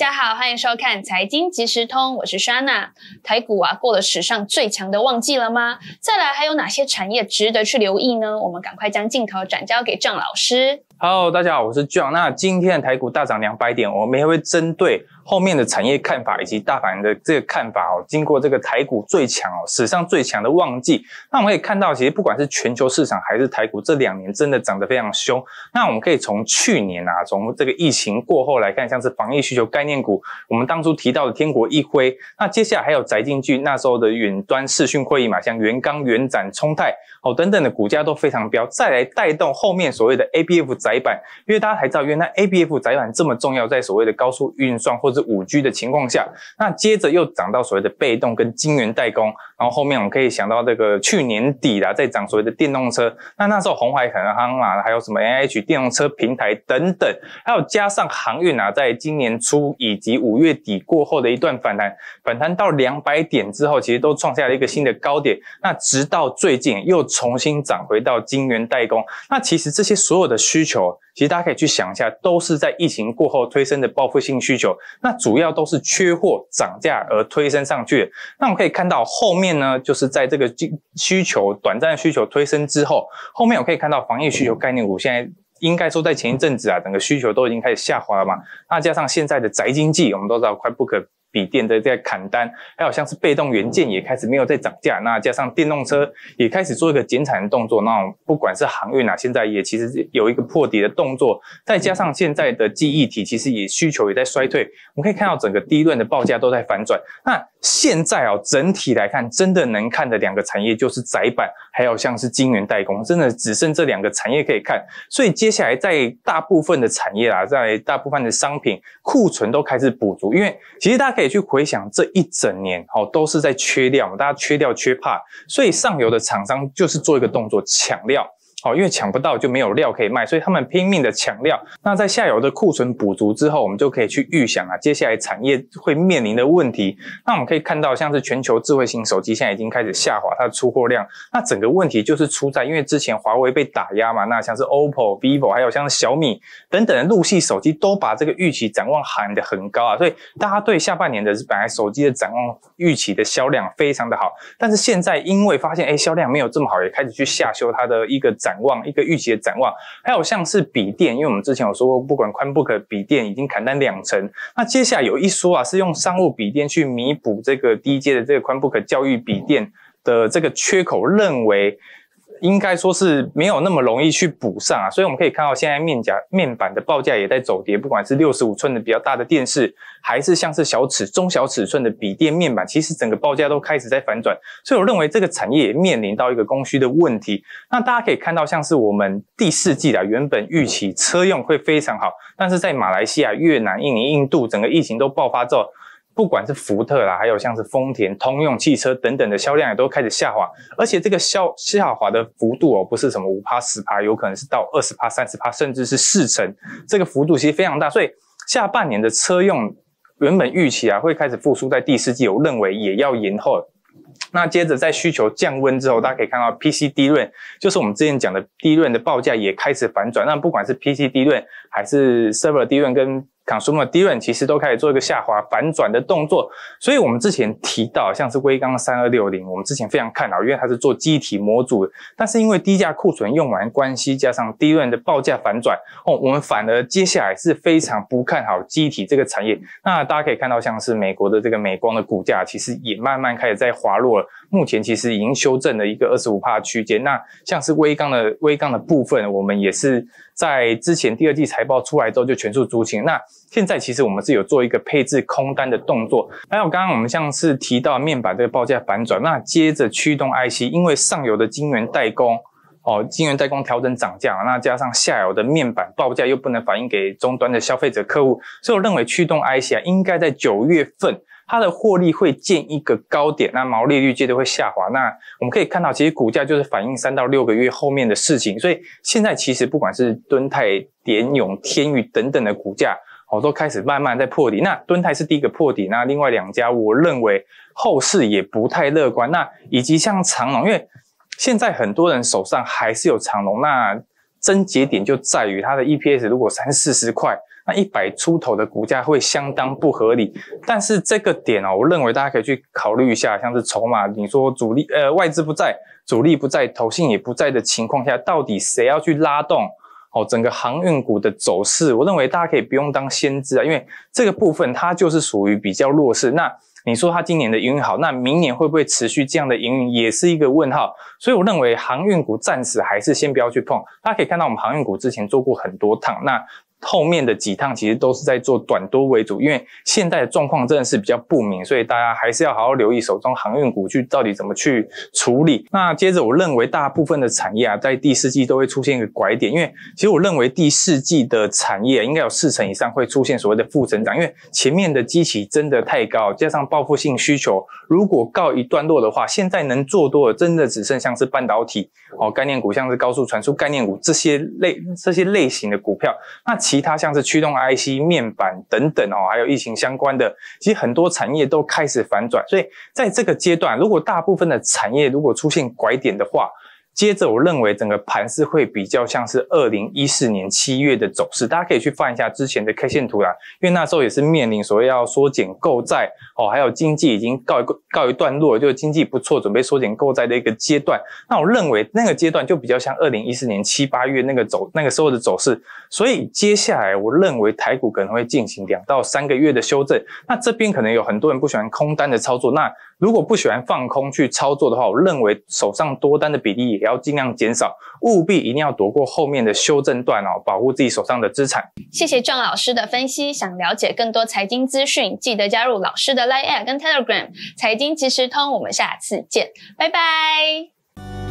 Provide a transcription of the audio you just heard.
大家好，欢迎收看财经即时通，我是 Shanna。台股啊过了史上最强的旺季了吗？再来还有哪些产业值得去留意呢？我们赶快将镜头转交给郑老师。Hello，大家好，我是 John。那今天的台股大涨两百点，我们也会针对。后面的产业看法以及大盘的这个看法哦，经过这个台股最强哦，史上最强的旺季，那我们可以看到，其实不管是全球市场还是台股，这两年真的涨得非常凶。那我们可以从去年啊，从这个疫情过后来看，像是防疫需求概念股，我们当初提到的天国一辉，那接下来还有宅进剧那时候的远端视讯会议嘛，像元刚、元展、冲泰哦等等的股价都非常飙，再来带动后面所谓的 A B F 窄板，因为大家还知道，原来 A B F 窄板这么重要，在所谓的高速运算或者五 G 的情况下，那接着又涨到所谓的被动跟晶圆代工，然后后面我们可以想到这个去年底啦，在涨所谓的电动车，那那时候红海航啊，还有什么 NH 电动车平台等等，还有加上航运啊，在今年初以及五月底过后的一段反弹，反弹到两百点之后，其实都创下了一个新的高点，那直到最近又重新涨回到晶圆代工，那其实这些所有的需求。其实大家可以去想一下，都是在疫情过后推升的报复性需求，那主要都是缺货涨价而推升上去的。那我们可以看到后面呢，就是在这个需需求短暂需求推升之后，后面我可以看到防疫需求概念股现在应该说在前一阵子啊，整个需求都已经开始下滑了嘛。那加上现在的宅经济，我们都知道快不可。笔电的在砍单，还有像是被动元件也开始没有在涨价。那加上电动车也开始做一个减产的动作。那不管是航运啊，现在也其实有一个破底的动作。再加上现在的记忆体其实也需求也在衰退。我们可以看到整个第一轮的报价都在反转。那现在啊，整体来看，真的能看的两个产业就是窄板，还有像是晶圆代工，真的只剩这两个产业可以看。所以接下来在大部分的产业啊，在大部分的商品库存都开始补足，因为其实大。可以去回想这一整年，哦，都是在缺料，大家缺料缺怕，所以上游的厂商就是做一个动作抢料。哦，因为抢不到就没有料可以卖，所以他们拼命的抢料。那在下游的库存补足之后，我们就可以去预想啊，接下来产业会面临的问题。那我们可以看到，像是全球智慧型手机现在已经开始下滑，它的出货量。那整个问题就是出在，因为之前华为被打压嘛，那像是 OPPO、vivo 还有像小米等等的陆系手机都把这个预期展望喊的很高啊，所以大家对下半年的本来手机的展望预期的销量非常的好。但是现在因为发现哎销量没有这么好，也开始去下修它的一个。展望一个预期的展望，还有像是笔电，因为我们之前有说过，不管宽不可笔电已经砍单两成，那接下来有一说啊，是用商务笔电去弥补这个低阶的这个宽不可教育笔电的这个缺口，认为。应该说是没有那么容易去补上啊，所以我们可以看到现在面甲面板的报价也在走跌，不管是六十五寸的比较大的电视，还是像是小尺、中小尺寸的笔电面板，其实整个报价都开始在反转。所以我认为这个产业也面临到一个供需的问题。那大家可以看到，像是我们第四季啊，原本预期车用会非常好，但是在马来西亚、越南、印尼、印度整个疫情都爆发之后。不管是福特啦，还有像是丰田、通用汽车等等的销量也都开始下滑，而且这个销下滑的幅度哦，不是什么五趴十趴，有可能是到二十趴、三十趴，甚至是四成，这个幅度其实非常大。所以下半年的车用原本预期啊会开始复苏，在第四季，我认为也要延后。那接着在需求降温之后，大家可以看到 PC 低润，就是我们之前讲的低润的报价也开始反转，那不管是 PC 低润还是 server 低润跟 consum r 利润其实都开始做一个下滑反转的动作，所以，我们之前提到像是威刚三二六零，我们之前非常看好，因为它是做机体模组，但是因为低价库存用完关系，加上利润的报价反转哦，我们反而接下来是非常不看好机体这个产业。那大家可以看到，像是美国的这个美光的股价，其实也慢慢开始在滑落。了。目前其实已经修正了一个二十五帕的区间。那像是微钢的微钢的部分，我们也是在之前第二季财报出来之后就全数租清。那现在其实我们是有做一个配置空单的动作。还有刚刚我们像是提到面板这个报价反转，那接着驱动 IC，因为上游的晶圆代工哦，晶圆代工调整涨价，那加上下游的面板报价又不能反映给终端的消费者客户，所以我认为驱动 IC 啊应该在九月份。它的获利会见一个高点，那毛利率接着会下滑。那我们可以看到，其实股价就是反映三到六个月后面的事情。所以现在其实不管是敦泰、典永、天宇等等的股价，我都开始慢慢在破底。那敦泰是第一个破底，那另外两家我认为后市也不太乐观。那以及像长隆，因为现在很多人手上还是有长隆，那真节点就在于它的 EPS 如果三四十块。那一百出头的股价会相当不合理，但是这个点哦，我认为大家可以去考虑一下，像是筹码，你说主力呃外资不在，主力不在，投信也不在的情况下，到底谁要去拉动？哦，整个航运股的走势，我认为大家可以不用当先知啊，因为这个部分它就是属于比较弱势。那你说它今年的营运好，那明年会不会持续这样的营运，也是一个问号。所以我认为航运股暂时还是先不要去碰。大家可以看到，我们航运股之前做过很多趟，那。后面的几趟其实都是在做短多为主，因为现在的状况真的是比较不明，所以大家还是要好好留意手中航运股去到底怎么去处理。那接着我认为大部分的产业啊，在第四季都会出现一个拐点，因为其实我认为第四季的产业应该有四成以上会出现所谓的负增长，因为前面的基器真的太高，加上报复性需求如果告一段落的话，现在能做多的真的只剩像是半导体哦概念股，像是高速传输概念股这些类这些类型的股票，那。其他像是驱动 IC、面板等等哦，还有疫情相关的，其实很多产业都开始反转。所以在这个阶段，如果大部分的产业如果出现拐点的话，接着，我认为整个盘势会比较像是二零一四年七月的走势，大家可以去翻一下之前的 K 线图啦，因为那时候也是面临所谓要缩减购债哦，还有经济已经告告一段落，就是经济不错，准备缩减购债的一个阶段。那我认为那个阶段就比较像二零一四年七八月那个走那个时候的走势，所以接下来我认为台股可能会进行两到三个月的修正。那这边可能有很多人不喜欢空单的操作，那。如果不喜欢放空去操作的话，我认为手上多单的比例也要尽量减少，务必一定要躲过后面的修正段哦，保护自己手上的资产。谢谢郑老师的分析，想了解更多财经资讯，记得加入老师的 Line App 跟 Telegram《财经即时通》，我们下次见，拜拜。